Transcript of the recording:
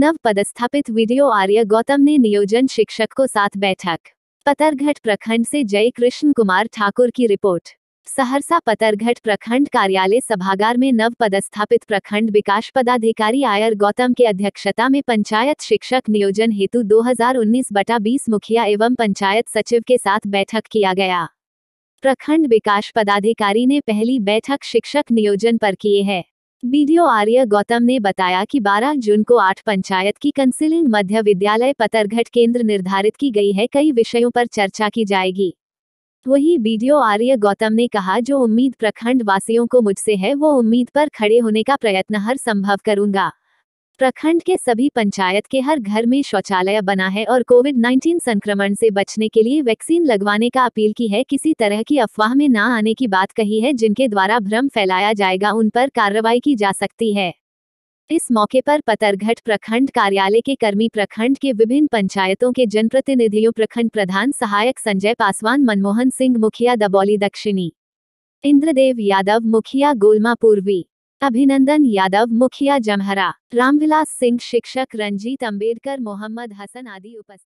नव पदस्थापित वीडियो आर्य गौतम ने नियोजन शिक्षक को साथ बैठक पतरघट प्रखंड से जय कृष्ण कुमार ठाकुर की रिपोर्ट सहरसा पतरघट प्रखंड कार्यालय सभागार में नव पदस्थापित प्रखंड विकास पदाधिकारी आयर गौतम के अध्यक्षता में पंचायत शिक्षक नियोजन हेतु 2019 बटा 20 मुखिया एवं पंचायत सचिव के साथ बैठक किया गया प्रखंड विकास पदाधिकारी ने पहली बैठक शिक्षक नियोजन पर किए है बीडीओ आर्य गौतम ने बताया कि 12 जून को आठ पंचायत की कंसिलिंग मध्य विद्यालय पतरघट केंद्र निर्धारित की गई है कई विषयों पर चर्चा की जाएगी वही बीडीओ आर्य गौतम ने कहा जो उम्मीद प्रखंड वासियों को मुझसे है वो उम्मीद पर खड़े होने का प्रयत्न हर संभव करूंगा प्रखंड के सभी पंचायत के हर घर में शौचालय बना है और कोविड 19 संक्रमण से बचने के लिए वैक्सीन लगवाने का अपील की है किसी तरह की अफवाह में न आने की बात कही है जिनके द्वारा भ्रम फैलाया जाएगा उन पर कार्रवाई की जा सकती है इस मौके पर पतरघट प्रखंड कार्यालय के कर्मी प्रखंड के विभिन्न पंचायतों के जनप्रतिनिधियों प्रखंड प्रधान सहायक संजय पासवान मनमोहन सिंह मुखिया दबौली दक्षिणी इंद्रदेव यादव मुखिया गोलमा पूर्वी अभिनंदन यादव मुखिया जमहरा रामविलास सिंह शिक्षक रंजीत अंबेडकर मोहम्मद हसन आदि उपस्थित